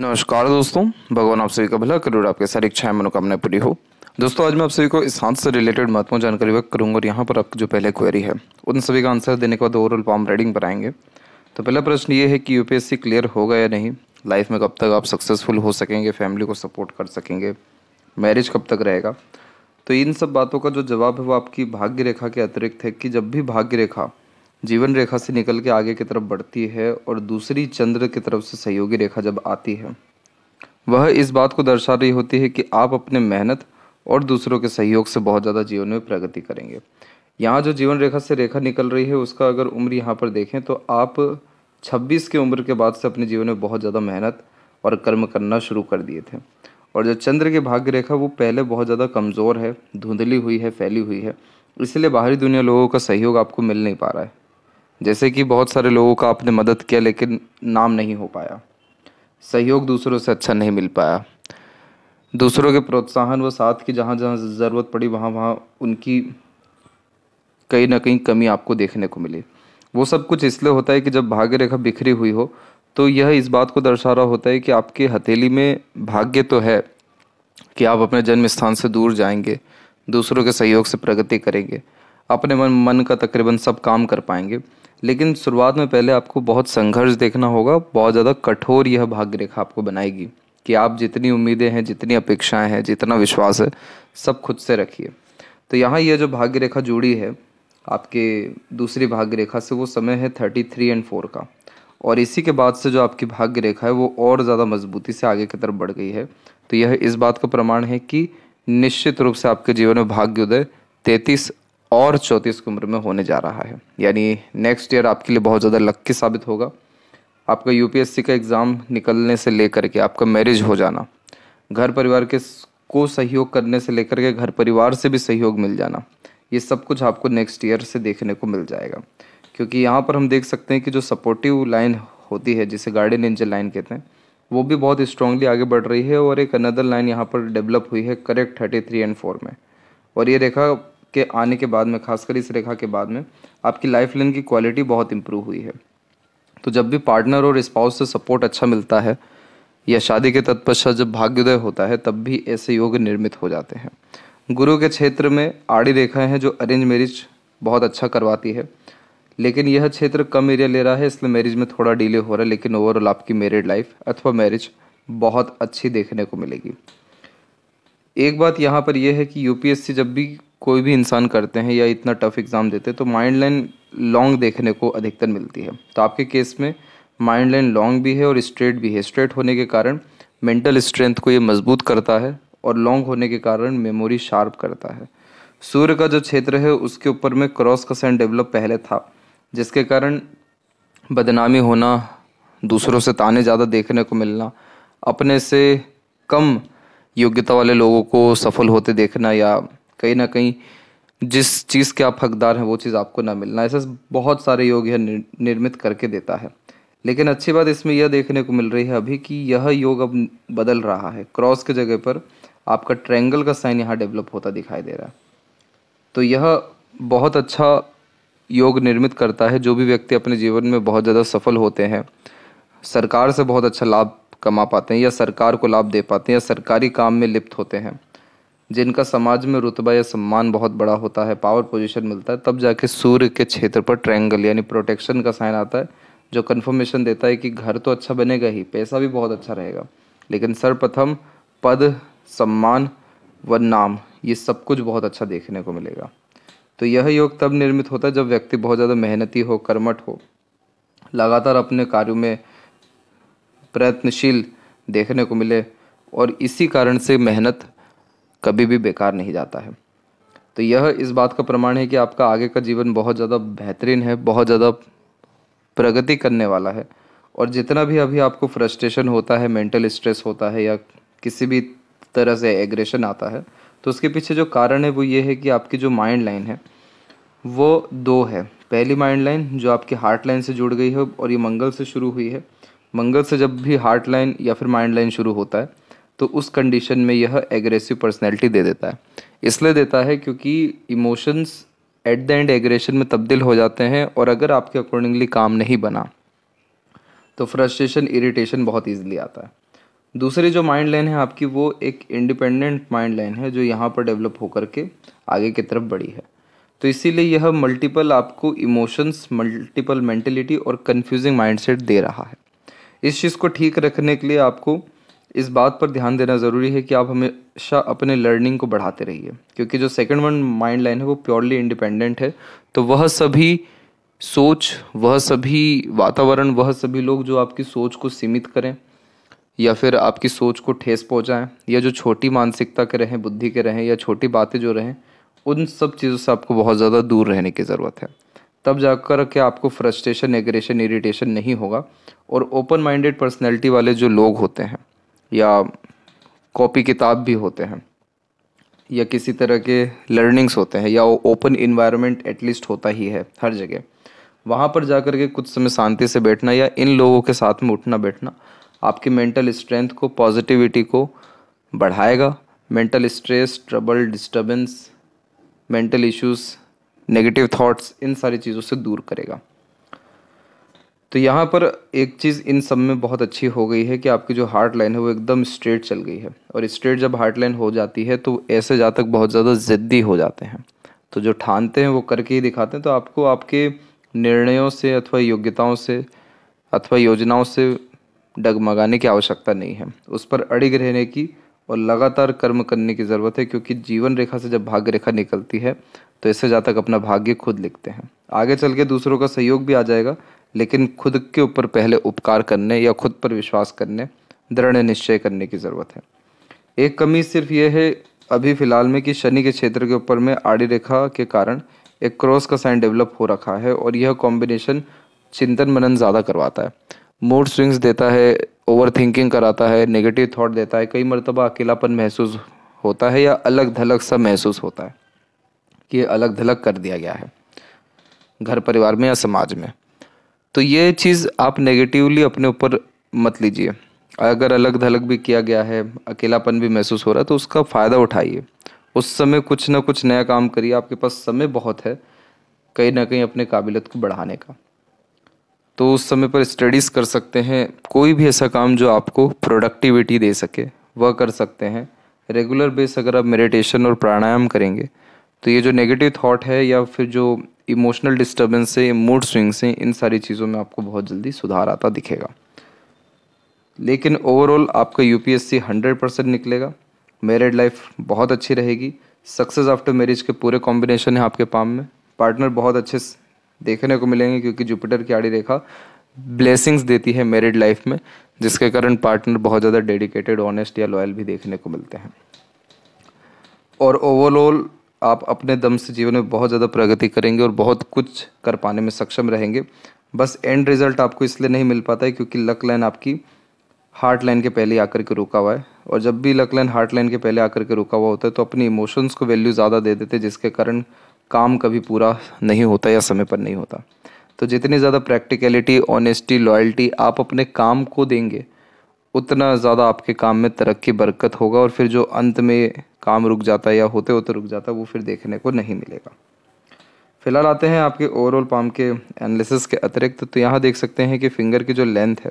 नमस्कार दोस्तों भगवान आप सभी का भला करूर आपके सारी इच्छाएं मनोकामनाएं पूरी हो दोस्तों आज मैं आप सभी को इस हाथ से रिलेटेड महत्वपूर्ण जानकारी व्यक्त करूंगा और यहाँ पर आपकी जो पहले क्वेरी है उन सभी का आंसर देने के बाद ओवरऑल फॉर्म रेडिंग पर आएंगे तो पहला प्रश्न ये है कि यूपीएससी क्लियर होगा या नहीं लाइफ में कब तक आप सक्सेसफुल हो सकेंगे फैमिली को सपोर्ट कर सकेंगे मैरिज कब तक रहेगा तो इन सब बातों का जो जवाब है वो आपकी भाग्य रेखा के अतिरिक्त है कि जब भी भाग्य रेखा जीवन रेखा से निकल के आगे की तरफ बढ़ती है और दूसरी चंद्र की तरफ से सहयोगी रेखा जब आती है वह इस बात को दर्शा रही होती है कि आप अपने मेहनत और दूसरों के सहयोग से बहुत ज़्यादा जीवन में प्रगति करेंगे यहाँ जो जीवन रेखा से रेखा निकल रही है उसका अगर उम्र यहाँ पर देखें तो आप 26 की उम्र के बाद से अपने जीवन में बहुत ज़्यादा मेहनत और कर्म करना शुरू कर दिए थे और जो चंद्र की भाग्य रेखा वो पहले बहुत ज़्यादा कमज़ोर है धुंधली हुई है फैली हुई है इसलिए बाहरी दुनिया लोगों का सहयोग आपको मिल नहीं पा रहा है जैसे कि बहुत सारे लोगों का आपने मदद किया लेकिन नाम नहीं हो पाया सहयोग दूसरों से अच्छा नहीं मिल पाया दूसरों के प्रोत्साहन व साथ की जहाँ जहाँ ज़रूरत पड़ी वहाँ वहाँ उनकी कहीं ना कहीं कमी आपको देखने को मिली वो सब कुछ इसलिए होता है कि जब भाग्य रेखा बिखरी हुई हो तो यह इस बात को दर्शा रहा होता है कि आपकी हथेली में भाग्य तो है कि आप अपने जन्म स्थान से दूर जाएंगे दूसरों के सहयोग से प्रगति करेंगे अपने मन मन का तकरीबन सब काम कर पाएंगे लेकिन शुरुआत में पहले आपको बहुत संघर्ष देखना होगा बहुत ज़्यादा कठोर यह भाग्य रेखा आपको बनाएगी कि आप जितनी उम्मीदें हैं जितनी अपेक्षाएं हैं जितना विश्वास है सब खुद से रखिए तो यहाँ यह जो भाग्य रेखा जुड़ी है आपके दूसरी भाग्य रेखा से वो समय है थर्टी थ्री एंड फोर का और इसी के बाद से जो आपकी भाग्य रेखा है वो और ज़्यादा मजबूती से आगे की तरफ बढ़ गई है तो यह इस बात का प्रमाण है कि निश्चित रूप से आपके जीवन में भाग्योदय तैतीस और चौंतीस की उम्र में होने जा रहा है यानी नेक्स्ट ईयर आपके लिए बहुत ज़्यादा लक्की साबित होगा आपका यू का एग्ज़ाम निकलने से लेकर के आपका मैरिज हो जाना घर परिवार के को सहयोग करने से लेकर के घर परिवार से भी सहयोग मिल जाना ये सब कुछ आपको नेक्स्ट ईयर से देखने को मिल जाएगा क्योंकि यहाँ पर हम देख सकते हैं कि जो सपोर्टिव लाइन होती है जिसे गार्डन एंजल लाइन कहते हैं वो भी बहुत स्ट्रांगली आगे बढ़ रही है और एक अनदर लाइन यहाँ पर डेवलप हुई है correct thirty three and four में और ये रेखा के आने के बाद में खासकर इस रेखा के बाद में आपकी लाइफ लाइन की क्वालिटी बहुत इम्प्रूव हुई है तो जब भी पार्टनर और स्पाउस से सपोर्ट अच्छा मिलता है या शादी के तत्पश्चात जब भाग्योदय होता है तब भी ऐसे योग निर्मित हो जाते हैं गुरु के क्षेत्र में आड़ी रेखाएं हैं जो अरेंज मैरिज बहुत अच्छा करवाती है लेकिन यह क्षेत्र कम एरिया ले रहा है इसलिए मैरिज में थोड़ा डिले हो रहा है लेकिन ओवरऑल आपकी मैरिड लाइफ अथवा मैरिज बहुत अच्छी देखने को मिलेगी एक बात यहाँ पर यह है कि यूपीएससी जब भी कोई भी इंसान करते हैं या इतना टफ एग्ज़ाम देते हैं तो माइंड लाइन लॉन्ग देखने को अधिकतर मिलती है तो आपके केस में माइंड लाइन लॉन्ग भी है और स्ट्रेट भी है स्ट्रेट होने के कारण मेंटल स्ट्रेंथ को ये मजबूत करता है और लॉन्ग होने के कारण मेमोरी शार्प करता है सूर्य का जो क्षेत्र है उसके ऊपर में क्रॉस का साइन डेवलप पहले था जिसके कारण बदनामी होना दूसरों से ताने ज़्यादा देखने को मिलना अपने से कम योग्यता वाले लोगों को सफल होते देखना या कहीं ना कहीं जिस चीज़ के आप हकदार हैं वो चीज़ आपको ना मिलना ऐसे बहुत सारे योग यह निर्मित करके देता है लेकिन अच्छी बात इसमें यह देखने को मिल रही है अभी कि यह योग अब बदल रहा है क्रॉस के जगह पर आपका ट्रैंगल का साइन यहाँ डेवलप होता दिखाई दे रहा है तो यह बहुत अच्छा योग निर्मित करता है जो भी व्यक्ति अपने जीवन में बहुत ज़्यादा सफल होते हैं सरकार से बहुत अच्छा लाभ कमा पाते हैं या सरकार को लाभ दे पाते हैं या सरकारी काम में लिप्त होते हैं जिनका समाज में रुतबा या सम्मान बहुत बड़ा होता है पावर पोजीशन मिलता है तब जाके सूर्य के क्षेत्र पर ट्रायंगल यानी प्रोटेक्शन का साइन आता है जो कन्फर्मेशन देता है कि घर तो अच्छा बनेगा ही पैसा भी बहुत अच्छा रहेगा लेकिन सर्वप्रथम पद सम्मान व नाम ये सब कुछ बहुत अच्छा देखने को मिलेगा तो यह योग तब निर्मित होता है जब व्यक्ति बहुत ज़्यादा मेहनती हो कर्मठ हो लगातार अपने कार्यों में प्रयत्नशील देखने को मिले और इसी कारण से मेहनत कभी भी बेकार नहीं जाता है तो यह इस बात का प्रमाण है कि आपका आगे का जीवन बहुत ज़्यादा बेहतरीन है बहुत ज़्यादा प्रगति करने वाला है और जितना भी अभी आपको फ्रस्ट्रेशन होता है मेंटल स्ट्रेस होता है या किसी भी तरह से एग्रेशन आता है तो उसके पीछे जो कारण है वो ये है कि आपकी जो माइंड लाइन है वो दो है पहली माइंड लाइन जो आपकी हार्ट लाइन से जुड़ गई है और ये मंगल से शुरू हुई है मंगल से जब भी हार्ट लाइन या फिर माइंड लाइन शुरू होता है तो उस कंडीशन में यह एग्रेसिव पर्सनैलिटी दे देता है इसलिए देता है क्योंकि emotions at the end aggression में तब्दील हो जाते हैं और अगर आपके अकॉर्डिंगली काम नहीं बना तो फ्रस्ट्रेशन इरिटेशन बहुत ईजिली आता है दूसरी जो माइंड लाइन है आपकी वो एक इंडिपेंडेंट माइंड लाइन है जो यहाँ पर डेवलप होकर के आगे की तरफ बढ़ी है तो इसीलिए यह मल्टीपल आपको इमोशंस मल्टीपल मेंटेलिटी और कन्फ्यूजिंग माइंड दे रहा है इस चीज़ को ठीक रखने के लिए आपको इस बात पर ध्यान देना ज़रूरी है कि आप हमेशा अपने लर्निंग को बढ़ाते रहिए क्योंकि जो सेकेंड वन माइंड लाइन है वो प्योरली इंडिपेंडेंट है तो वह सभी सोच वह सभी वातावरण वह सभी लोग जो आपकी सोच को सीमित करें या फिर आपकी सोच को ठेस पहुँचाएँ या जो छोटी मानसिकता के रहें बुद्धि के रहें या छोटी बातें जो रहें उन सब चीज़ों से आपको बहुत ज़्यादा दूर रहने की ज़रूरत है तब जाकर के आपको फ्रस्ट्रेशन एग्रेशन इरिटेशन नहीं होगा और ओपन माइंडेड पर्सनैलिटी वाले जो लोग होते हैं या कॉपी किताब भी होते हैं या किसी तरह के लर्निंग्स होते हैं या ओपन इन्वायरमेंट एटलीस्ट होता ही है हर जगह वहाँ पर जा कर के कुछ समय शांति से बैठना या इन लोगों के साथ में उठना बैठना आपकी मेंटल स्ट्रेंथ को पॉजिटिविटी को बढ़ाएगा mental stress trouble disturbance mental issues negative thoughts इन सारी चीज़ों से दूर करेगा तो यहाँ पर एक चीज़ इन सब में बहुत अच्छी हो गई है कि आपकी जो हार्ट लाइन है वो एकदम स्ट्रेट चल गई है और स्ट्रेट जब हार्ट लाइन हो जाती है तो ऐसे जातक बहुत ज़्यादा ज़िद्दी हो जाते हैं तो जो ठानते हैं वो करके ही दिखाते हैं तो आपको आपके निर्णयों से अथवा योग्यताओं से अथवा योजनाओं से डगमगाने की आवश्यकता नहीं है उस पर अड़िग रहने की और लगातार कर्म करने की ज़रूरत है क्योंकि जीवन रेखा से जब भाग्य रेखा निकलती है तो ऐसे जातक अपना भाग्य खुद लिखते हैं आगे चल के दूसरों का सहयोग भी आ जाएगा लेकिन खुद के ऊपर पहले उपकार करने या खुद पर विश्वास करने दृढ़ निश्चय करने की ज़रूरत है एक कमी सिर्फ यह है अभी फ़िलहाल में कि शनि के क्षेत्र के ऊपर में आड़ी रेखा के कारण एक क्रॉस का साइन डेवलप हो रखा है और यह कॉम्बिनेशन चिंतन मनन ज़्यादा करवाता है मूड स्विंग्स देता है ओवर थिंकिंग कराता है नेगेटिव थॉट देता है कई मरतबा अकेलापन महसूस होता है या अलग धलग सा महसूस होता है कि अलग धलग कर दिया गया है घर परिवार में या समाज में तो ये चीज़ आप नेगेटिवली अपने ऊपर मत लीजिए अगर अलग धलग भी किया गया है अकेलापन भी महसूस हो रहा है तो उसका फ़ायदा उठाइए उस समय कुछ ना कुछ नया काम करिए आपके पास समय बहुत है कहीं ना कहीं अपने काबिलियत को बढ़ाने का तो उस समय पर स्टडीज़ कर सकते हैं कोई भी ऐसा काम जो आपको प्रोडक्टिविटी दे सके वह कर सकते हैं रेगुलर बेस अगर आप मेडिटेशन और प्राणायाम करेंगे तो ये जो नेगेटिव थॉट है या फिर जो इमोशनल डिस्टर्बेंस से मूड स्विंग से इन सारी चीज़ों में आपको बहुत जल्दी सुधार आता दिखेगा लेकिन ओवरऑल आपका यूपीएससी 100 परसेंट निकलेगा मेरिड लाइफ बहुत अच्छी रहेगी सक्सेस आफ्टर मैरिज के पूरे कॉम्बिनेशन है आपके पाम में पार्टनर बहुत अच्छे देखने को मिलेंगे क्योंकि जुपिटर की आड़ी रेखा ब्लेसिंग्स देती है मेरिड लाइफ में जिसके कारण पार्टनर बहुत ज़्यादा डेडिकेटेड ऑनेस्ट या लॉयल भी देखने को मिलते हैं और ओवरऑल आप अपने दम से जीवन में बहुत ज़्यादा प्रगति करेंगे और बहुत कुछ कर पाने में सक्षम रहेंगे बस एंड रिज़ल्ट आपको इसलिए नहीं मिल पाता है क्योंकि लक लाइन आपकी हार्ट लाइन के पहले आकर के रुका हुआ है और जब भी लक लाइन हार्ट लाइन के पहले आकर के रुका हुआ होता है तो अपनी इमोशंस को वैल्यू ज़्यादा दे देते जिसके कारण काम कभी पूरा नहीं होता या समय पर नहीं होता तो जितनी ज़्यादा प्रैक्टिकलिटी ऑनेस्टी लॉयल्टी आप अपने काम को देंगे उतना ज़्यादा आपके काम में तरक्की बरकत होगा और फिर जो अंत में काम रुक जाता है या होते होते तो रुक जाता है वो फिर देखने को नहीं मिलेगा फिलहाल आते हैं आपके ओवरऑल पाम के एनालिसिस के अतिरिक्त तो यहाँ देख सकते हैं कि फिंगर की जो लेंथ है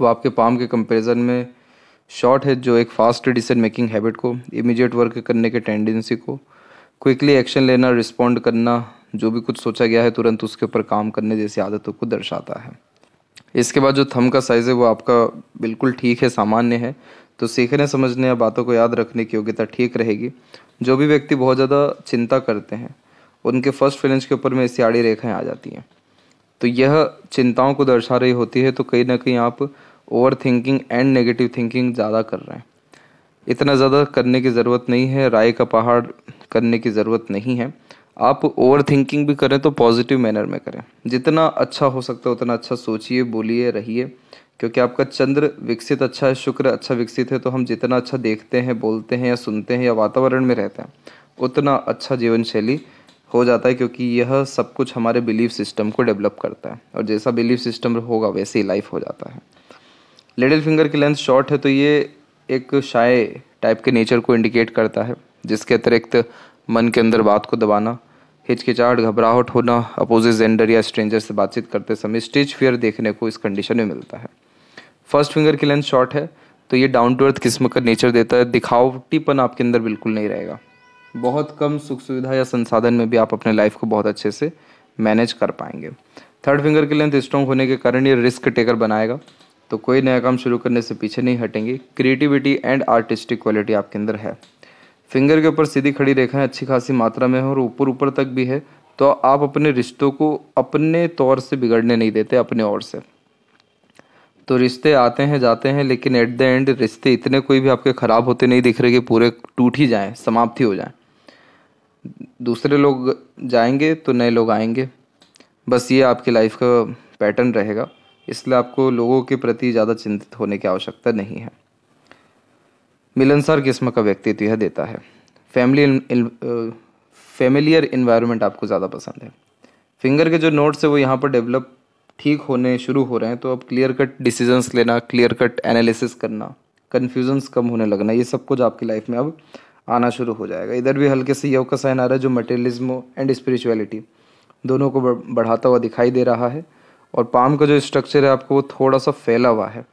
वो आपके पाम के कंपेरिजन में शॉर्ट है जो एक फास्ट डिसीजन मेकिंग हैबिट को इमीडिएट वर्क करने के टेंडेंसी को क्विकली एक्शन लेना रिस्पॉन्ड करना जो भी कुछ सोचा गया है तुरंत उसके ऊपर काम करने जैसी आदतों को दर्शाता है इसके बाद जो थम का साइज़ है वो आपका बिल्कुल ठीक है सामान्य है तो सीखने समझने या बातों को याद रखने की योग्यता ठीक रहेगी जो भी व्यक्ति बहुत ज़्यादा चिंता करते हैं उनके फर्स्ट फिलेंस के ऊपर में सियाड़ी रेखाएं आ जाती हैं तो यह चिंताओं को दर्शा रही होती है तो कहीं ना कहीं आप overthinking and negative thinking ज़्यादा कर रहे हैं इतना ज़्यादा करने की ज़रूरत नहीं है राय का पहाड़ करने की ज़रूरत नहीं है आप ओवर थिंकिंग भी करें तो पॉजिटिव मैनर में करें जितना अच्छा हो सकता है उतना अच्छा सोचिए बोलिए रहिए क्योंकि आपका चंद्र विकसित अच्छा है शुक्र अच्छा विकसित है तो हम जितना अच्छा देखते हैं बोलते हैं या सुनते हैं या वातावरण में रहते हैं उतना अच्छा जीवन शैली हो जाता है क्योंकि यह सब कुछ हमारे बिलीफ सिस्टम को डेवलप करता है और जैसा बिलीफ सिस्टम होगा वैसे ही लाइफ हो जाता है लिडिल फिंगर की लेंथ शॉर्ट है तो ये एक शाये टाइप के नेचर को इंडिकेट करता है जिसके अतिरिक्त मन के अंदर बात को दबाना हिचकिचाहट घबराहट होना अपोजिट जेंडर या स्ट्रेंजर से बातचीत करते समय स्टेज फियर देखने को इस कंडीशन में मिलता है फर्स्ट फिंगर की लेंथ शॉर्ट है तो ये डाउन टू अर्थ किस्म का नेचर देता है दिखावटीपन आपके अंदर बिल्कुल नहीं रहेगा बहुत कम सुख सुविधा या संसाधन में भी आप अपने लाइफ को बहुत अच्छे से मैनेज कर पाएंगे थर्ड फिंगर की लेंथ स्ट्रॉन्ग होने के कारण ये रिस्क टेकर बनाएगा तो कोई नया काम शुरू करने से पीछे नहीं हटेंगे क्रिएटिविटी एंड आर्टिस्टिक क्वालिटी आपके अंदर है फिंगर के ऊपर सीधी खड़ी रेखाएं अच्छी खासी मात्रा में है और ऊपर ऊपर तक भी है तो आप अपने रिश्तों को अपने तौर से बिगड़ने नहीं देते अपने ओर से तो रिश्ते आते हैं जाते हैं लेकिन एट द एंड रिश्ते इतने कोई भी आपके ख़राब होते नहीं दिख रहे कि पूरे टूट ही जाएँ ही हो जाएँ दूसरे लोग जाएंगे तो नए लोग आएंगे बस ये आपकी लाइफ का पैटर्न रहेगा इसलिए आपको लोगों के प्रति ज़्यादा चिंतित होने की आवश्यकता नहीं है मिलनसार किस्म का व्यक्तित्व यह देता है फैमिली फैमिलियर इन्वायरमेंट आपको ज़्यादा पसंद है फिंगर के जो नोट्स है वो यहाँ पर डेवलप ठीक होने शुरू हो रहे हैं तो अब क्लियर कट डिसीजंस लेना क्लियर कट एनालिसिस करना कन्फ्यूजन्स कम होने लगना ये सब कुछ आपकी लाइफ में अब आना शुरू हो जाएगा इधर भी हल्के से योग का साइन आ रहा है जो मटेरियलिज्म एंड स्पिरिचुअलिटी दोनों को बढ़ाता हुआ दिखाई दे रहा है और पाम का जो स्ट्रक्चर है आपको वो थोड़ा सा फैला हुआ है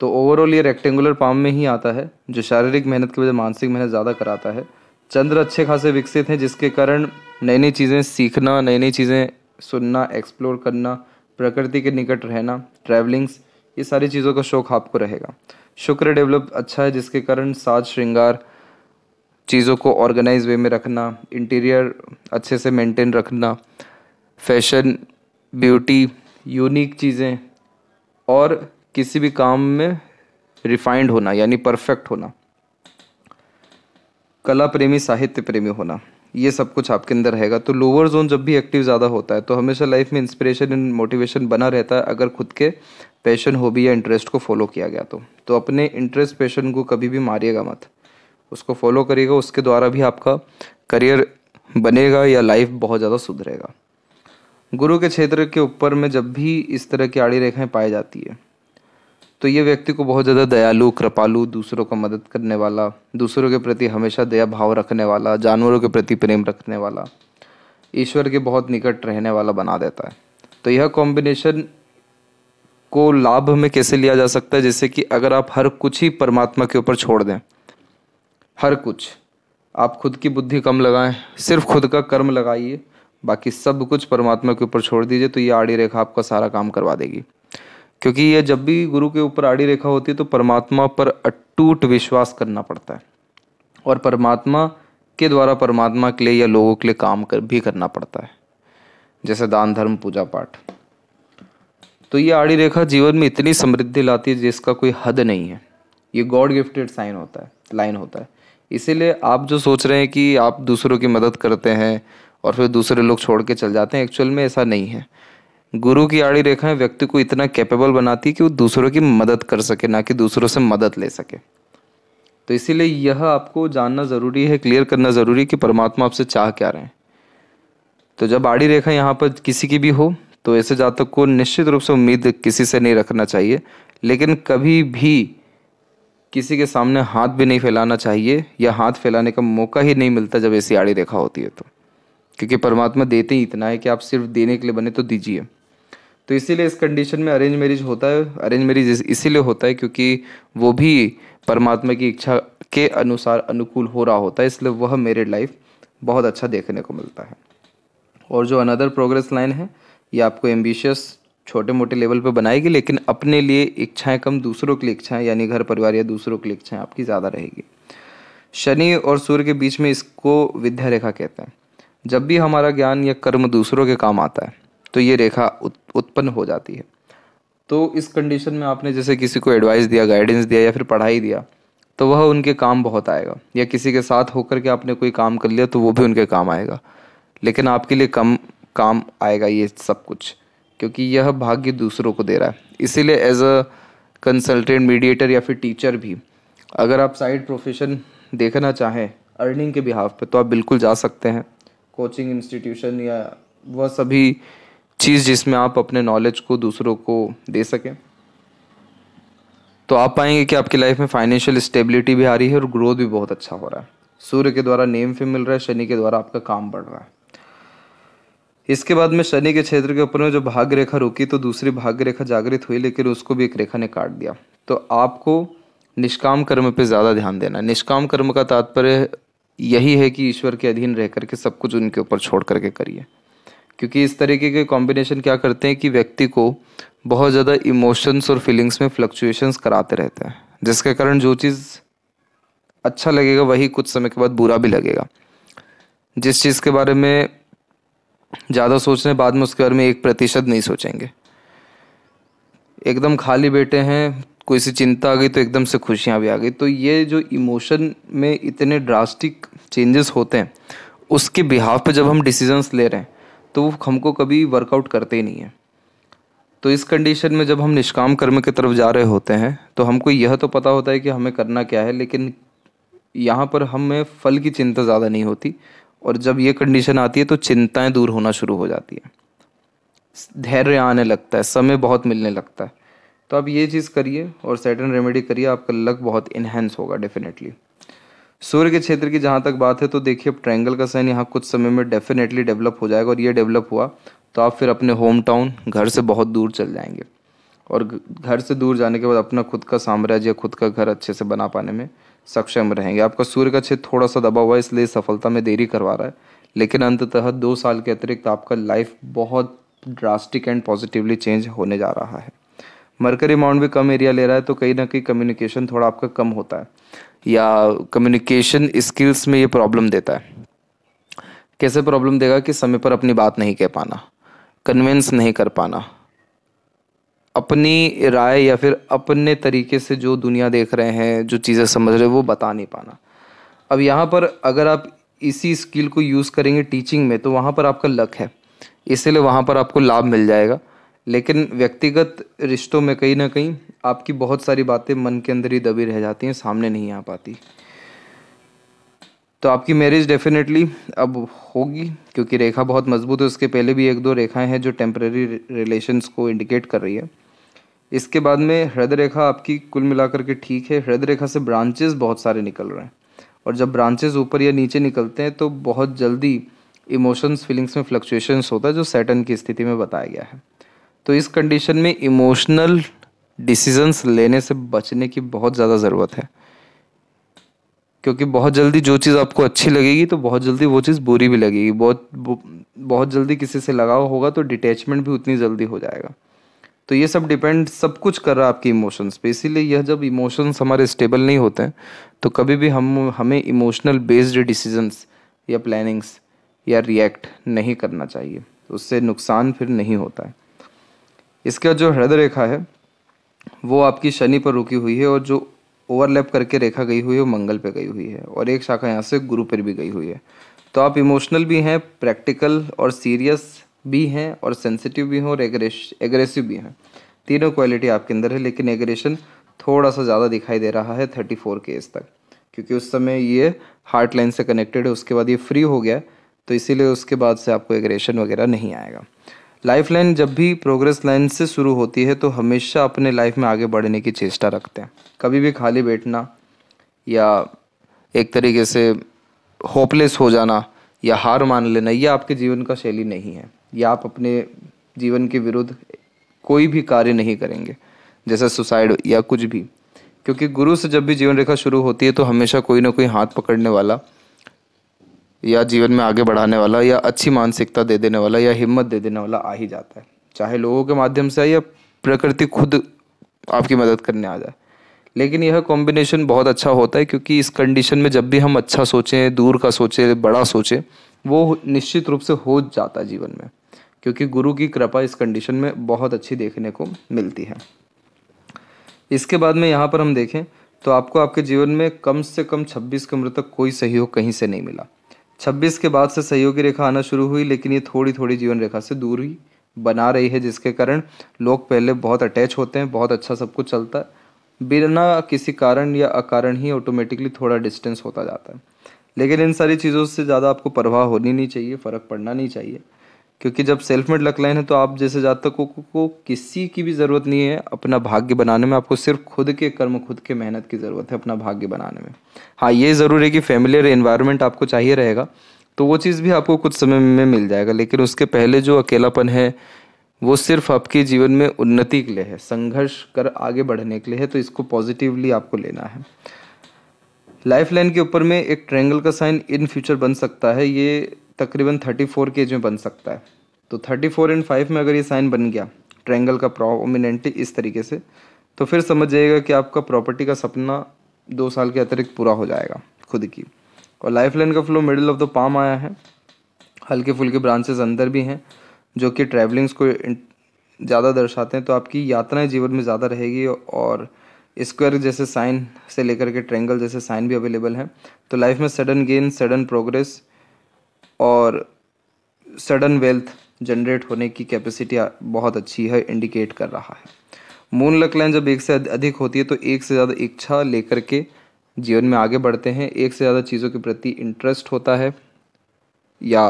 तो ओवरऑल ये रेक्टेंगुलर पाम में ही आता है जो शारीरिक मेहनत के बजाय मानसिक मेहनत ज़्यादा कराता है चंद्र अच्छे खासे विकसित हैं जिसके कारण नई नई चीज़ें सीखना नई नई चीज़ें सुनना एक्सप्लोर करना प्रकृति के निकट रहना ट्रैवलिंग्स ये सारी चीज़ों का शौक आपको रहेगा शुक्र डेवलप अच्छा है जिसके कारण साज श्रृंगार चीज़ों को ऑर्गेनाइज वे में रखना इंटीरियर अच्छे से मेंटेन रखना फैशन ब्यूटी यूनिक चीज़ें और किसी भी काम में रिफाइंड होना यानी परफेक्ट होना कला प्रेमी साहित्य प्रेमी होना ये सब कुछ आपके अंदर रहेगा तो लोअर जोन जब भी एक्टिव ज़्यादा होता है तो हमेशा लाइफ में इंस्पिरेशन एंड मोटिवेशन बना रहता है अगर खुद के पैशन हॉबी या इंटरेस्ट को फॉलो किया गया तो तो अपने इंटरेस्ट पैशन को कभी भी मारिएगा मत उसको फॉलो करिएगा उसके द्वारा भी आपका करियर बनेगा या लाइफ बहुत ज़्यादा सुधरेगा गुरु के क्षेत्र के ऊपर में जब भी इस तरह की आड़ी रेखाएं पाई जाती है तो ये व्यक्ति को बहुत ज़्यादा दयालु कृपालु दूसरों को मदद करने वाला दूसरों के प्रति हमेशा दया भाव रखने वाला जानवरों के प्रति प्रेम रखने वाला ईश्वर के बहुत निकट रहने वाला बना देता है तो यह कॉम्बिनेशन को लाभ में कैसे लिया जा सकता है जैसे कि अगर आप हर कुछ ही परमात्मा के ऊपर छोड़ दें हर कुछ आप खुद की बुद्धि कम लगाएं सिर्फ खुद का कर्म लगाइए बाकी सब कुछ परमात्मा के ऊपर छोड़ दीजिए तो ये आड़ी रेखा आपका सारा काम करवा देगी क्योंकि ये जब भी गुरु के ऊपर आड़ी रेखा होती है तो परमात्मा पर अटूट विश्वास करना पड़ता है और परमात्मा के द्वारा परमात्मा के लिए या लोगों के लिए काम कर भी करना पड़ता है जैसे दान धर्म पूजा पाठ तो ये आड़ी रेखा जीवन में इतनी समृद्धि लाती है जिसका कोई हद नहीं है ये गॉड गिफ्टेड साइन होता है लाइन होता है इसीलिए आप जो सोच रहे हैं कि आप दूसरों की मदद करते हैं और फिर दूसरे लोग छोड़ के चल जाते हैं एक्चुअल में ऐसा नहीं है गुरु की आड़ी रेखाएं व्यक्ति को इतना कैपेबल बनाती है कि वो दूसरों की मदद कर सके ना कि दूसरों से मदद ले सके तो इसीलिए यह आपको जानना ज़रूरी है क्लियर करना ज़रूरी है कि परमात्मा आपसे चाह क्या रहे हैं तो जब आड़ी रेखा यहाँ पर किसी की भी हो तो ऐसे जातक को निश्चित रूप से उम्मीद किसी से नहीं रखना चाहिए लेकिन कभी भी किसी के सामने हाथ भी नहीं फैलाना चाहिए या हाथ फैलाने का मौका ही नहीं मिलता जब ऐसी आड़ी रेखा होती है तो क्योंकि परमात्मा देते ही इतना है कि आप सिर्फ देने के लिए बने तो दीजिए तो इसीलिए इस कंडीशन में अरेंज मैरिज होता है अरेंज मैरिज इसीलिए होता है क्योंकि वो भी परमात्मा की इच्छा के अनुसार अनुकूल हो रहा होता है इसलिए वह मेरिड लाइफ बहुत अच्छा देखने को मिलता है और जो अनदर प्रोग्रेस लाइन है ये आपको एम्बिशियस छोटे मोटे लेवल पर बनाएगी लेकिन अपने लिए इच्छाएं कम दूसरों की इच्छाएं यानी घर परिवार या दूसरों की इच्छाएं आपकी ज़्यादा रहेगी शनि और सूर्य के बीच में इसको विद्या रेखा कहते हैं जब भी हमारा ज्ञान या कर्म दूसरों के काम आता है तो ये रेखा उत्पन्न हो जाती है तो इस कंडीशन में आपने जैसे किसी को एडवाइस दिया गाइडेंस दिया या फिर पढ़ाई दिया तो वह उनके काम बहुत आएगा या किसी के साथ होकर के आपने कोई काम कर लिया तो वो भी उनके काम आएगा लेकिन आपके लिए कम काम आएगा ये सब कुछ क्योंकि यह भाग्य दूसरों को दे रहा है इसीलिए एज अ कंसल्टेंट मीडिएटर या फिर टीचर भी अगर आप साइड प्रोफेशन देखना चाहें अर्निंग के बिहाफ पे तो आप बिल्कुल जा सकते हैं कोचिंग इंस्टीट्यूशन या वह सभी चीज़ जिसमें आप अपने नॉलेज को दूसरों को दे सकें तो आप पाएंगे कि आपकी लाइफ में फाइनेंशियल स्टेबिलिटी भी आ रही है और ग्रोथ भी बहुत अच्छा हो रहा है सूर्य के द्वारा नेम फिर मिल रहा है शनि के द्वारा आपका काम बढ़ रहा है इसके बाद में शनि के क्षेत्र के ऊपर में जो भाग्य रेखा रुकी तो दूसरी भाग्य रेखा जागृत हुई लेकिन उसको भी एक रेखा ने काट दिया तो आपको निष्काम कर्म पे ज़्यादा ध्यान देना निष्काम कर्म का तात्पर्य यही है कि ईश्वर के अधीन रह करके सब कुछ उनके ऊपर छोड़ करके करिए क्योंकि इस तरीके के कॉम्बिनेशन क्या करते हैं कि व्यक्ति को बहुत ज़्यादा इमोशंस और फीलिंग्स में फ्लक्चुएशंस कराते रहते हैं जिसके कारण जो चीज़ अच्छा लगेगा वही कुछ समय के बाद बुरा भी लगेगा जिस चीज़ के बारे में ज़्यादा सोचने बाद में उसके बारे में एक प्रतिशत नहीं सोचेंगे एकदम खाली बैठे हैं कोई सी चिंता आ गई तो एकदम से खुशियाँ भी आ गई तो ये जो इमोशन में इतने ड्रास्टिक चेंजेस होते हैं उसके बिहाव पे जब हम डिसीजंस ले रहे हैं तो वो हमको कभी वर्कआउट करते ही नहीं है तो इस कंडीशन में जब हम निष्काम कर्म की तरफ जा रहे होते हैं तो हमको यह तो पता होता है कि हमें करना क्या है लेकिन यहाँ पर हमें फल की चिंता ज़्यादा नहीं होती और जब ये कंडीशन आती है तो चिंताएं दूर होना शुरू हो जाती है धैर्य आने लगता है समय बहुत मिलने लगता है तो आप ये चीज़ करिए और सेटन रेमेडी करिए आपका लक बहुत इन्हेंस होगा डेफिनेटली सूर्य के क्षेत्र की जहाँ तक बात है तो देखिए अब ट्रैंगल का साइन यहाँ कुछ समय में डेफिनेटली डेवलप हो जाएगा और ये डेवलप हुआ तो आप फिर अपने होम टाउन घर से बहुत दूर चल जाएंगे और घर से दूर जाने के बाद अपना खुद का साम्राज्य खुद का घर अच्छे से बना पाने में सक्षम रहेंगे आपका सूर्य का क्षेत्र थोड़ा सा दबा हुआ है इसलिए सफलता में देरी करवा रहा है लेकिन अंततः दो साल के अतिरिक्त आपका लाइफ बहुत ड्रास्टिक एंड पॉजिटिवली चेंज होने जा रहा है मरकरी अमाउंट भी कम एरिया ले रहा है तो कहीं ना कहीं कम्युनिकेशन थोड़ा आपका कम होता है या कम्युनिकेशन स्किल्स में ये प्रॉब्लम देता है कैसे प्रॉब्लम देगा कि समय पर अपनी बात नहीं कह पाना कन्विंस नहीं कर पाना अपनी राय या फिर अपने तरीके से जो दुनिया देख रहे हैं जो चीज़ें समझ रहे हैं वो बता नहीं पाना अब यहाँ पर अगर आप इसी स्किल को यूज़ करेंगे टीचिंग में तो वहाँ पर आपका लक है इसीलिए वहाँ पर आपको लाभ मिल जाएगा लेकिन व्यक्तिगत रिश्तों में कहीं ना कहीं आपकी बहुत सारी बातें मन के अंदर ही दबी रह जाती हैं सामने नहीं आ पाती तो आपकी मैरिज डेफिनेटली अब होगी क्योंकि रेखा बहुत मजबूत है उसके पहले भी एक दो रेखाएं हैं जो टेम्प्रेरी रिलेशंस को इंडिकेट कर रही है इसके बाद में हृदय रेखा आपकी कुल मिलाकर के ठीक है हृदय रेखा से ब्रांचेस बहुत सारे निकल रहे हैं और जब ब्रांचेस ऊपर या नीचे निकलते हैं तो बहुत जल्दी इमोशंस फीलिंग्स में फ्लक्चुएशंस होता है जो सैटन की स्थिति में बताया गया है तो इस कंडीशन में इमोशनल डिसीजंस लेने से बचने की बहुत ज़्यादा ज़रूरत है क्योंकि बहुत जल्दी जो चीज़ आपको अच्छी लगेगी तो बहुत जल्दी वो चीज़ बुरी भी लगेगी बहुत बहुत जल्दी किसी से लगाव होगा तो डिटैचमेंट भी उतनी जल्दी हो जाएगा तो ये सब डिपेंड सब कुछ कर रहा है आपके इमोशंस पे इसीलिए यह जब इमोशंस हमारे स्टेबल नहीं होते हैं तो कभी भी हम हमें इमोशनल बेस्ड डिसीजंस या प्लानिंग्स या रिएक्ट नहीं करना चाहिए तो उससे नुकसान फिर नहीं होता है इसका जो हृदय रेखा है वो आपकी शनि पर रुकी हुई है और जो ओवरलैप करके रेखा गई हुई है वो मंगल पे गई हुई है और एक शाखा यहाँ से गुरु पर भी गई हुई है तो आप इमोशनल भी हैं प्रैक्टिकल और सीरियस भी हैं और सेंसिटिव भी हैं और एग्रेसिव भी हैं तीनों क्वालिटी आपके अंदर है लेकिन एग्रेशन थोड़ा सा ज़्यादा दिखाई दे रहा है थर्टी फोर के एज तक क्योंकि उस समय ये हार्ट लाइन से कनेक्टेड है उसके बाद ये फ्री हो गया तो इसीलिए उसके बाद से आपको एग्रेशन वगैरह नहीं आएगा लाइफ लाइन जब भी प्रोग्रेस लाइन से शुरू होती है तो हमेशा अपने लाइफ में आगे बढ़ने की चेष्टा रखते हैं कभी भी खाली बैठना या एक तरीके से होपलेस हो जाना या हार मान लेना यह आपके जीवन का शैली नहीं है या आप अपने जीवन के विरुद्ध कोई भी कार्य नहीं करेंगे जैसा सुसाइड या कुछ भी क्योंकि गुरु से जब भी जीवन रेखा शुरू होती है तो हमेशा कोई ना कोई हाथ पकड़ने वाला या जीवन में आगे बढ़ाने वाला या अच्छी मानसिकता दे देने वाला या हिम्मत दे देने वाला आ ही जाता है चाहे लोगों के माध्यम से आए या प्रकृति खुद आपकी मदद करने आ जाए लेकिन यह कॉम्बिनेशन बहुत अच्छा होता है क्योंकि इस कंडीशन में जब भी हम अच्छा सोचें दूर का सोचें बड़ा सोचें वो निश्चित रूप से हो जाता है जीवन में क्योंकि गुरु की कृपा इस कंडीशन में बहुत अच्छी देखने को मिलती है इसके बाद में यहाँ पर हम देखें तो आपको आपके जीवन में कम से कम 26 की उम्र तक कोई सहयोग कहीं से नहीं मिला छब्बीस के बाद से सहयोगी रेखा आना शुरू हुई लेकिन ये थोड़ी थोड़ी जीवन रेखा से दूर ही बना रही है जिसके कारण लोग पहले बहुत अटैच होते हैं बहुत अच्छा सब कुछ चलता है बिना किसी कारण या अकारण ही ऑटोमेटिकली थोड़ा डिस्टेंस होता जाता है लेकिन इन सारी चीज़ों से ज़्यादा आपको परवाह होनी नहीं चाहिए फ़र्क पड़ना नहीं चाहिए क्योंकि जब सेल्फ मेड लक लाइन है तो आप जैसे जातकों को, को किसी की भी ज़रूरत नहीं है अपना भाग्य बनाने में आपको सिर्फ खुद के कर्म खुद के मेहनत की ज़रूरत है अपना भाग्य बनाने में हाँ ये ज़रूर है कि फैमिलियर इन्वायरमेंट आपको चाहिए रहेगा तो वो चीज़ भी आपको कुछ समय में मिल जाएगा लेकिन उसके पहले जो अकेलापन है वो सिर्फ आपके जीवन में उन्नति के लिए है संघर्ष कर आगे बढ़ने के लिए है तो इसको पॉजिटिवली आपको लेना है लाइफ लाइन के ऊपर में एक ट्रैंगल का साइन इन फ्यूचर बन सकता है ये तकरीबन थर्टी फोर के एज में बन सकता है तो थर्टी फोर एंड फाइव में अगर ये साइन बन गया ट्रैंगल का प्रोमिनेंट इस तरीके से तो फिर समझ जाइएगा कि आपका प्रॉपर्टी का सपना दो साल के अतिरिक्त पूरा हो जाएगा खुद की और लाइफ लाइन का flow middle of the palm आया है हल्के फुल्के ब्रांचेस अंदर भी हैं जो कि ट्रैवलिंग्स को ज़्यादा दर्शाते हैं तो आपकी यात्राएं जीवन में ज़्यादा रहेगी और स्क्वायर जैसे साइन से लेकर के ट्रेंगल जैसे साइन भी अवेलेबल हैं तो लाइफ में सडन गेन सडन प्रोग्रेस और सडन वेल्थ जनरेट होने की कैपेसिटी बहुत अच्छी है इंडिकेट कर रहा है मून लाइन जब एक से अधिक होती है तो एक से ज़्यादा इच्छा लेकर के जीवन में आगे बढ़ते हैं एक से ज़्यादा चीज़ों के प्रति इंटरेस्ट होता है या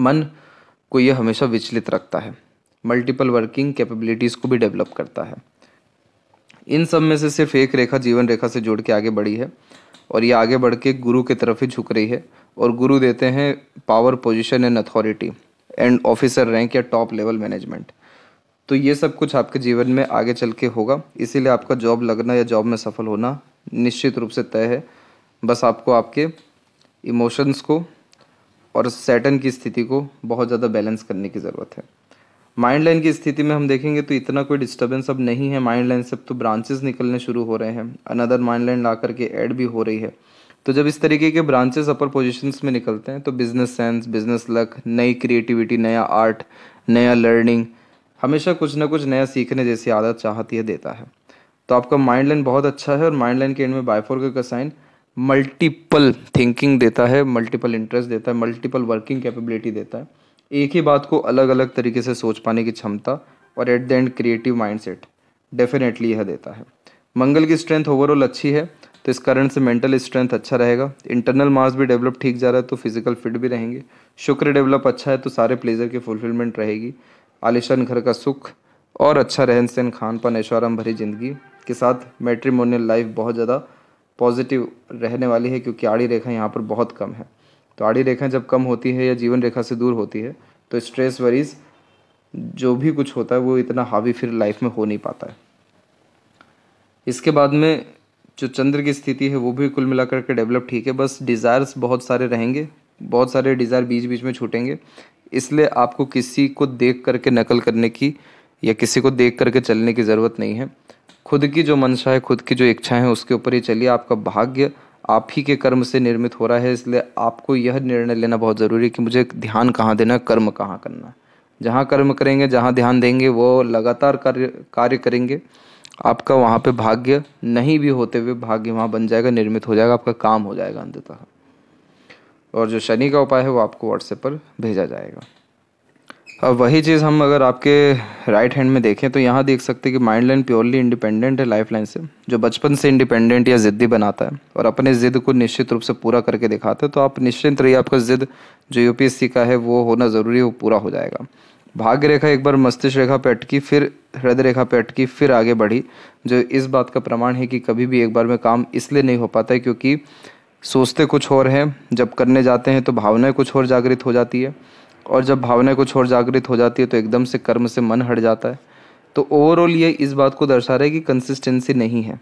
मन को यह हमेशा विचलित रखता है मल्टीपल वर्किंग कैपेबिलिटीज़ को भी डेवलप करता है इन सब में से सिर्फ एक रेखा जीवन रेखा से जोड़ के आगे बढ़ी है और ये आगे बढ़ के गुरु की तरफ ही झुक रही है और गुरु देते हैं power position and authority and officer rank या टॉप लेवल मैनेजमेंट तो ये सब कुछ आपके जीवन में आगे चल के होगा इसीलिए आपका जॉब लगना या जॉब में सफल होना निश्चित रूप से तय है बस आपको आपके इमोशंस को और सैटन की स्थिति को बहुत ज़्यादा बैलेंस करने की ज़रूरत है माइंड लाइन की स्थिति में हम देखेंगे तो इतना कोई डिस्टर्बेंस अब नहीं है माइंड लाइन से अब तो ब्रांचेस निकलने शुरू हो रहे हैं अनदर माइंड लाइन ला करके ऐड भी हो रही है तो जब इस तरीके के ब्रांचेस अपर पोजिशंस में निकलते हैं तो बिजनेस सेंस बिजनेस लक नई क्रिएटिविटी नया आर्ट नया लर्निंग हमेशा कुछ ना कुछ नया सीखने जैसी आदत चाहती है देता है तो आपका माइंड लाइन बहुत अच्छा है और माइंड लाइन के एंड में बायफोर का साइन मल्टीपल थिंकिंग देता है मल्टीपल इंटरेस्ट देता है मल्टीपल वर्किंग कैपेबिलिटी देता है एक ही बात को अलग अलग तरीके से सोच पाने की क्षमता और at the end creative set definitely यह देता है मंगल की स्ट्रेंथ ओवरऑल अच्छी है तो इस कारण से मेंटल स्ट्रेंथ अच्छा रहेगा इंटरनल मार्स भी डेवलप ठीक जा रहा है तो फिजिकल फिट भी रहेंगे शुक्र डेवलप अच्छा है तो सारे प्लेजर की फुलफिलमेंट रहेगी आलिशान घर का सुख और अच्छा रहन सहन खान पान ऐशोराम भरी ज़िंदगी के साथ मैट्रीमोनियल लाइफ बहुत ज़्यादा पॉजिटिव रहने वाली है क्योंकि आड़ी रेखा यहाँ पर बहुत कम है तो आड़ी रेखा जब कम होती है या जीवन रेखा से दूर होती है तो स्ट्रेस वरीज जो भी कुछ होता है वो इतना हावी फिर लाइफ में हो नहीं पाता है इसके बाद में जो चंद्र की स्थिति है वो भी कुल मिलाकर के डेवलप ठीक है बस डिज़ायर्स बहुत सारे रहेंगे बहुत सारे डिज़ायर बीच बीच में छूटेंगे इसलिए आपको किसी को देख करके नकल करने की या किसी को देख करके चलने की ज़रूरत नहीं है खुद की जो मंशा है खुद की जो इच्छा है उसके ऊपर ही चलिए आपका भाग्य आप ही के कर्म से निर्मित हो रहा है इसलिए आपको यह निर्णय लेना बहुत ज़रूरी है कि मुझे ध्यान कहाँ देना है कर्म कहाँ करना है जहाँ कर्म करेंगे जहाँ ध्यान देंगे वो लगातार कार्य कार्य करेंगे आपका वहाँ पे भाग्य नहीं भी होते हुए भाग्य वहाँ बन जाएगा निर्मित हो जाएगा आपका काम हो जाएगा अंततः और जो शनि का उपाय है वो आपको व्हाट्सएप पर भेजा जाएगा अब वही चीज़ हम अगर आपके राइट हैंड में देखें तो यहाँ देख सकते हैं कि माइंड लाइन प्योरली इंडिपेंडेंट है लाइफ लाइन से जो बचपन से इंडिपेंडेंट या ज़िद्दी बनाता है और अपने ज़िद को निश्चित रूप से पूरा करके दिखाता है तो आप निश्चिंत रहिए आपका ज़िद जो यूपीएससी का है वो होना ज़रूरी है वो पूरा हो जाएगा भाग्य रेखा एक बार मस्तिष्क रेखा पे अटकी फिर हृदय रेखा पे अटकी फिर आगे बढ़ी जो इस बात का प्रमाण है कि कभी भी एक बार में काम इसलिए नहीं हो पाता है क्योंकि सोचते कुछ और हैं जब करने जाते हैं तो भावनाएं कुछ और जागृत हो जाती है और जब भावनाएं कुछ और जागृत हो जाती है तो एकदम से कर्म से मन हट जाता है तो ओवरऑल ये इस बात को दर्शा रहा है कि कंसिस्टेंसी नहीं है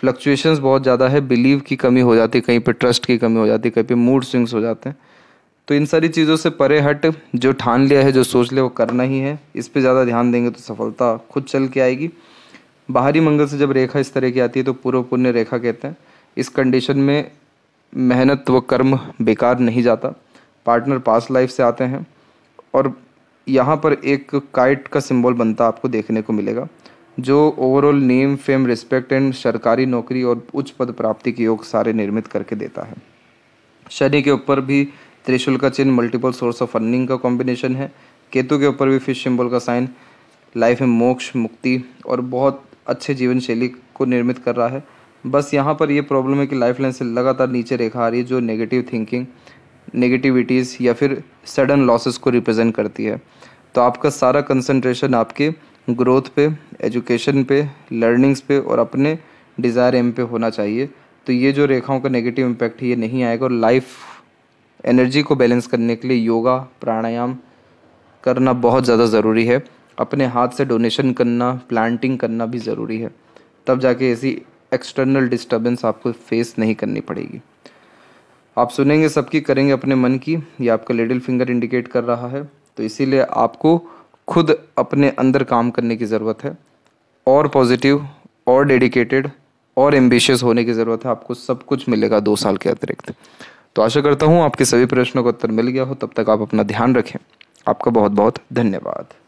फ्लक्चुएशंस बहुत ज़्यादा है बिलीव की कमी हो जाती है कहीं पर ट्रस्ट की कमी हो जाती है कहीं पर मूड स्विंग्स हो जाते हैं तो इन सारी चीज़ों से परे हट जो ठान लिया है जो सोच लिया वो करना ही है इस पर ज़्यादा ध्यान देंगे तो सफलता खुद चल के आएगी बाहरी मंगल से जब रेखा इस तरह की आती है तो पूर्व पुण्य रेखा कहते हैं इस कंडीशन में मेहनत व कर्म बेकार नहीं जाता पार्टनर पास लाइफ से आते हैं और यहाँ पर एक काइट का सिंबल बनता आपको देखने को मिलेगा जो overall name fame respect and सरकारी नौकरी और उच्च पद प्राप्ति के योग सारे निर्मित करके देता है शनि के ऊपर भी त्रिशूल का चिन्ह मल्टीपल सोर्स ऑफ अर्निंग का कॉम्बिनेशन है केतु के ऊपर भी फिश सिंबल का साइन लाइफ में मोक्ष मुक्ति और बहुत अच्छे जीवन शैली को निर्मित कर रहा है बस यहाँ पर यह प्रॉब्लम है कि लाइफ लाइन से लगातार नीचे रेखा आ रही है जो नेगेटिव थिंकिंग नेगेटिविटीज़ या फिर सडन लॉसेस को रिप्रेजेंट करती है तो आपका सारा कंसंट्रेशन आपके ग्रोथ पे एजुकेशन पे लर्निंग्स पे और अपने डिज़ायर एम पे होना चाहिए तो ये जो रेखाओं का नेगेटिव इम्पैक्ट है ये नहीं आएगा और लाइफ एनर्जी को बैलेंस करने के लिए योगा प्राणायाम करना बहुत ज़्यादा ज़रूरी है अपने हाथ से डोनेशन करना प्लांटिंग करना भी ज़रूरी है तब जाके ऐसी एक्सटर्नल डिस्टर्बेंस आपको फेस नहीं करनी पड़ेगी आप सुनेंगे सबकी करेंगे अपने मन की ये आपका लिडिल फिंगर इंडिकेट कर रहा है तो इसीलिए आपको खुद अपने अंदर काम करने की ज़रूरत है और पॉजिटिव और डेडिकेटेड और एम्बिशियस होने की ज़रूरत है आपको सब कुछ मिलेगा दो साल के अतिरिक्त तो आशा करता हूँ आपके सभी प्रश्नों का उत्तर मिल गया हो तब तक आप अपना ध्यान रखें आपका बहुत बहुत धन्यवाद